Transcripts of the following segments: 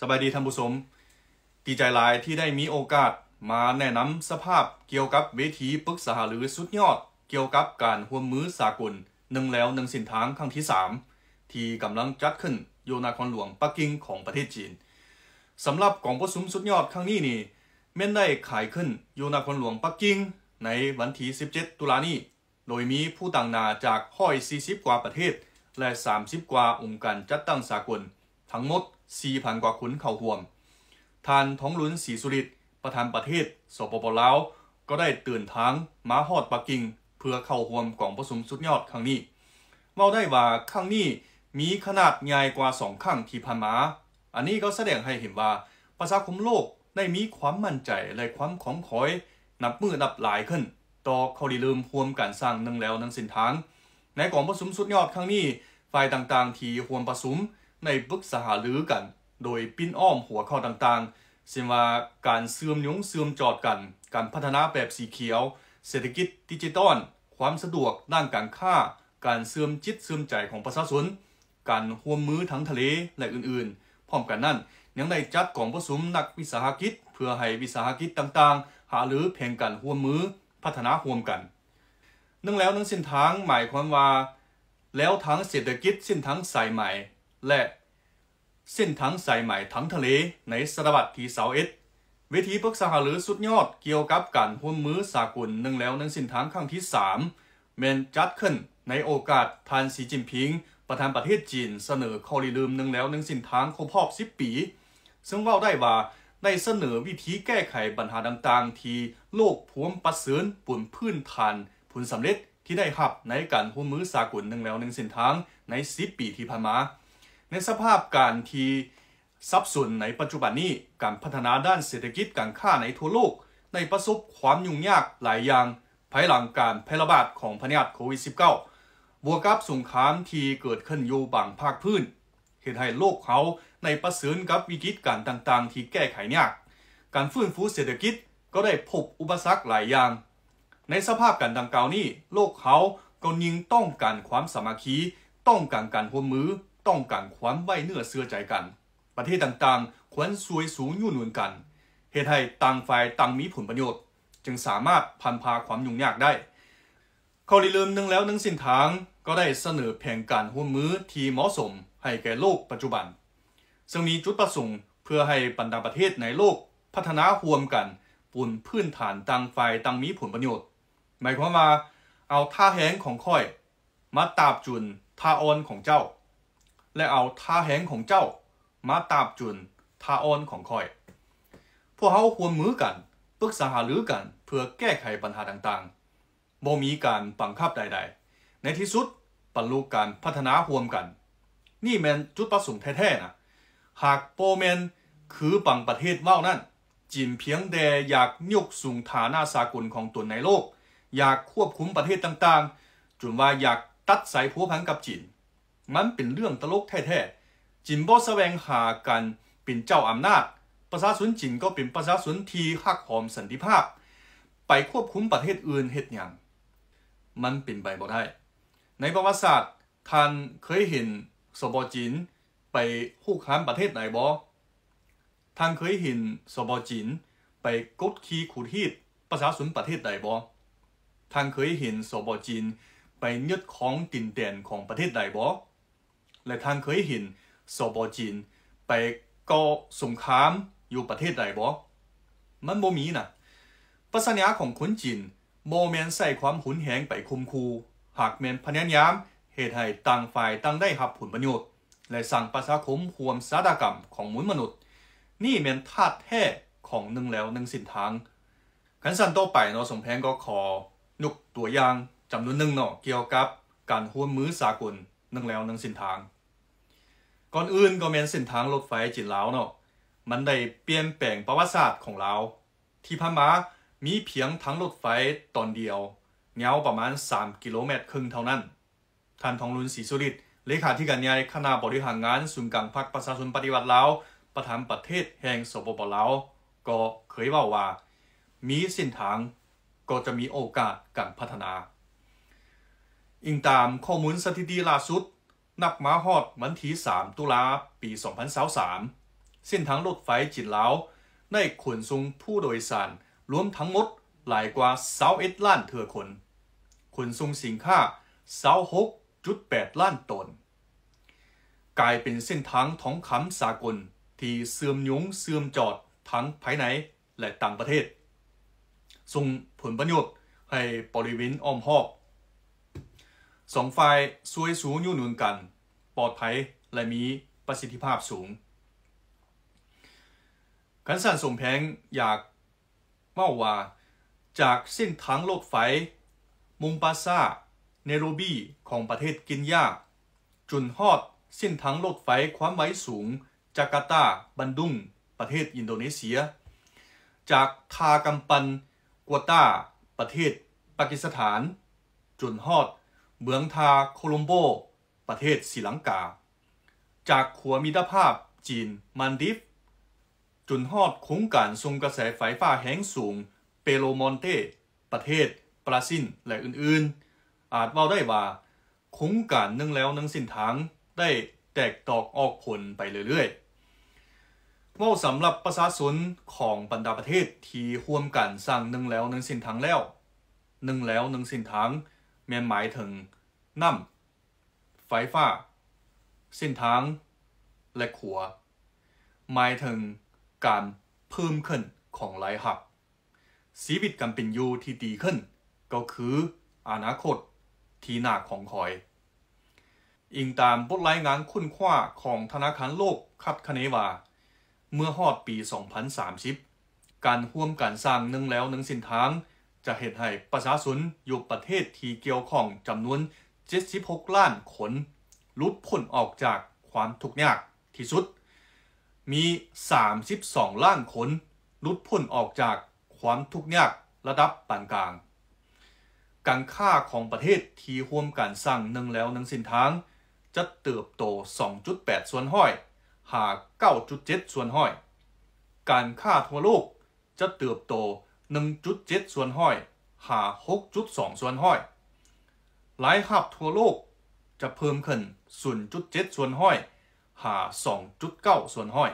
สบายดีท่านผู้ชมดีใจหลายที่ได้มีโอกาสมาแนะนำสภาพเกี่ยวกับเวทีปรึกษาหรือสุดยอดเกี่ยวกับการห่วมมือสากลหนึ่งแล้วหนึ่งสินทางครั้งที่ 3 ที่กำลังจัดขึ้นอยู่นครหลวงปักกิ่งของประเทศจีนสำหรับกองประชุมสุดยอดครั้งนี้นี่เม่นได้ขายขึ้นอยู่นครหลวงปักกิ่งในวันที่17 ตุลานี้โดยมีผู้ต่างนาจากห้อย40 กว่าประเทศและ 30 กว่าองค์การจัดตั้งสากลทั้งหมด 4,000 กว่าคนเข้าร่วมท่านท้องลุนศรีสุริต ประธานประเทศสปปลาว ก็ได้ตื่นทางมาฮอดปักกิ่ง เพื่อเข้าร่วมกองประมสุดยอดครั้งนี้ เมาได้ว่าครั้งนี้มีขนาดใหญ่กว่าสองครั้งที่ผ่านมา อันนี้ก็แสดงให้เห็นว่าประชาคมโลก ได้มีความมั่นใจและความของคอย นับมือนับหลายขึ้น ต่อเขาดีลื่ม่วมการสร้างนึงแล้วนังสินทาง ในกองประมสุดยอดครั้งนี้ฝ่ายต่างๆที่หวมประุมในปรึกษาหารือกัน โดยปิ้นอ้อมหัวข้อต่างๆ เช่นว่าการเสื่อมยงเสื่อมจอดกัน การพัฒนาแบบสีเขียว เศรษฐกิจดิจิตอลความสะดวกด้านการค้า การเสื่อมจิตเสื่อมใจของประชาชนการห่วมมือทั้งทะเลและอื่นๆ พร้อมกันนั้น ยังได้จัดกองประสมนักวิสาหกิจเพื่อให้วิสาหกิจต่างๆ หาหรือเพียงกันห่วมมือ พัฒนาห่วมกันนั่งแล้วนั่งเส้นทางหมายความว่า แล้วทั้งเศรษฐกิจเส้นทางสายใหม่และเส้นทางสายใหม่ทั้งทะเลในศตวรรษที่21เวทีปรึกษาหารือสุดยอดเกี่ยวกับการห่วมมือสากลหนึ่งแล้วในเส้นทางครั้งที่ 3 เมนจัดขึ้นในโอกาสทานสีจินพิงประธานประเทศจีนเสนอข้อลิลืมหนึ่งแล้วหนึ่เส้นทางครบรอบ10ปีซึ่งว่าได้ว่าได้เสนอวิธีแก้ไขปัญหาต่างๆ ที่โลกพวมประเสริญปุ่นพื้นฐาน ผลสำเร็จ ที่ได้หับในการห่วมมือสากลหนึ่งแล้วหนึ่งเส้นทางใน10ปีที่ผ่านมาในสภาพการที่รับสนในปัจจุบันนี้การพัฒนาด้านเศรษฐกิจการค้าในทั่วโลก ในประสบความยุ่งยากหลายอย่าง ภายหลังการแพร่ระบาดของพยาธิโควิด -19 บวกกับสงครามที่เกิดขึ้นอยู่บางภาคพื้น เหตุให้โลกเขาในประสนกับวิกฤตการต่างๆที่แก้ไขยาก การฟื้นฟูเศรษฐกิจก็ได้พบอุปสรรคหลายอย่าง ในสภาพการดังกล่าวนี้ โลกเขาก็ยิ่งต้องการความสามัคคีต้องการการร่วมมือต้องการความไว้เนื้อเสื้อใจกัน ประเทศต่างๆควรซวยสูงยุ่นวนกัน เหตุให้ต่างฝ่ายต่างมีผลประโยชน์ จึงสามารถพันพาความยุ่งยากได้ เขาได้เริ่มนึ่งแล้วหนึ่งสินทางก็ได้เสนอแผนการห่วมมือที่เหมาะสมให้แก่โลกปัจจุบัน ซึ่งมีจุดประสงค์เพื่อให้บรรดาประเทศในโลกพัฒนาห่วมกันปุ่นพื้นฐานต่างฝ่ายต่างมีผลประโยชน์ หมายความว่าเอาท่าแหงของค่อยมาตาบจุนท่าออนของเจ้าและเอาท่าแหงของเจ้ามาตาบจุนท่าอ่อนของคอย พวกเขาควรมือกันปรึกษาหารือกันเพื่อแก้ไขปัญหาต่างๆบ่มีการบังคับใดๆ ในที่สุดบรรลุการพัฒนาห่วมกัน นี่แมนจุดประสงค์แท้ๆนะหากโปแมนคือปังประเทศเว้านั่นจีนเพียงแต่อยากยกสูงฐานาสากลของตนในโลก อยากควบคุมประเทศต่างๆจนว่าอยากตัดสายผัวพันกับจีนมันเป็นเรื่องตลกแท้ๆจินบอสแสวงหากันเป็นเจ้าอำนาจประชาชนจินก็เป็นประชาชนที่หักหอมสันติภาพ ไปควบคุมประเทศอื่นเฮ็ดอยัง มันเป็นไปบ่ได้ในประวัติศาสตร์ ท่านเคยเห็นสบจินไปคู่ค้ามประเทศไหนบ่ท่านเคยเห็นสบจินไปกดขี่ขูดฮีดประชาชนประเทศใดบ่ท่านเคยเห็นสบจินไปยึดของตินแดนของประเทศใดบ่และท่านเคยเห็นสบจีนไปก่อสงครามอยู่ประเทศใดบ่ มันบ่มีนะปรัชญาของคนจีนโมเมนใส่ความหุนแหงไปคุมคู หากแมนพันยาม เหตุให้ต่างฝ่ายต่างได้รับผลประโยชน์ และสั่งประชาคมควมสาดกรรมของมวลมนุษย์ นี่เมนธาตุแท้ของหนึ่งแล้วหนึ่งสินทางขันสันโตไปเนาะสมแพงก็ขอนุกตัวอย่างจำนวนหนึ่งเนาะเกี่ยวกับการห่วมมือสากลหนึ่งแล้วหนึ่งสินทางก่อนอื่นก็แมนเส้นทางรถไฟจีนลาวเนาะมันได้เปลี่ยนแปลงประวัติศาสตร์ของลาวที่พม่ามีเพียงทางรถไฟตอนเดียวยาวประมาณ 3 กิโลเมตรครึ่งเท่านั้น ท่านทองลุนศรีสุริตเลขาธิการใหญ่คณะบริหารงานศูนย์กลางพรรคประชาชนปฏิวัติลาวประธานประเทศแห่งสปปลาวก็เคยว่าว่า มีเส้นทางก็จะมีโอกาสการพัฒนา อิงตามข้อมูลสถิติล่าสุดนับมาฮอดวันที่ 3 ตุลาปี2023เส้นทางรถไฟจีนลาวได้ขนส่งผู้โดยสาร รวมทั้งหมดหลายกว่า21ล้านเถือคนขนส่งสินค้า26.8 ล้านตนกลายเป็นเส้นทางท้องคำสากล ที่เสื่อมยงเสื่อมจอดทั้งภายในและต่างประเทศ ส่งผลประโยชน์ให้บริเวณอ้อมหอกสองไฟายซวยสูงยุ่นุนกัน ปลอดภัยและมีประสิทธิภาพสูง ขันสันสมแพงอยาก เมาว่า จากเส้นทางรถไฟ มุมปาซาเนโรบีของประเทศกินยาจุนฮอดเส้นทางรถไฟความไวสูง จาการ์ตาบันดุง ประเทศอินโดนีเซีย จากทากัมปัน กัวตาประเทศปากีสถานจุนฮอดเมืองทาโคลัมโบ ประเทศศรีลังกา จากขัวมิตรภาพจีน มันดิฟ จนฮอดคุ้งการทรงกระแสไฟฟ้าแห้งสูง เปโลมอนเต ประเทศปราซิน และอื่นๆ อาจว่าได้ว่า คุ้งการนึ่งแล้วนึ่งสินทางได้แตกตอกออกผลไปเรื่อยๆว่าสำหรับประชาชนของบรรดาประเทศที่ร่วมกันสร้างนึ่งแล้วนึ่งสินทางแล้วนึ่งแล้วนึ่งสินทางมนหมายถึงน้ำไฟฟ้าเส้นทาง และขัว หมายถึงการเพิ่มขึ้นของหลายหักชีวิตการเป็นอยู่ที่ดีขึ้น ก็คืออนาคตที่หนักของคอย อิงตามบทรายงานคุ้นคว้าของธนาคารโลกคัดคะเนว่าเมื่อฮอดปี 2030 การห่วมการสร้างหนึ่งแล้วหนึ่งสินทางจะเหตุให้ประชาชนอยู่ประเทศที่เกี่ยวข้องจำนวน 76ล้านคนลุดพ้นออกจากความทุกข์ยากที่สุด มี 32ล้านคนลุดพ้นออกจากความทุกข์ยากระดับปานกลาง การค่าของประเทศที่ร่วมกันสร้างนึ่งแล้วหนึ่งสินทางจะเติบโต 2.8ส่วนห้อยหา9.7ส่วนห้อยการค่าทั่วโลกจะเติบโต1.7ส่วนห้อย หา 6.2 ส่วนห้อย หลายขับทั่วโลกจะเพิ่มขึ้น 0.7 ส่วนห้อย หา 2.9 ส่วนห้อย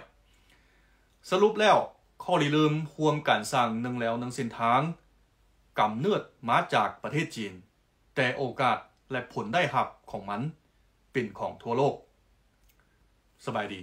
สรุปแล้วข้อริลืมควมการสร้างหนึ่งแล้วหนึ่งสินทาง กำเนิดมาจากประเทศจีน แต่โอกาสและผลได้หับของมันเป็นของทั่วโลก สบายดี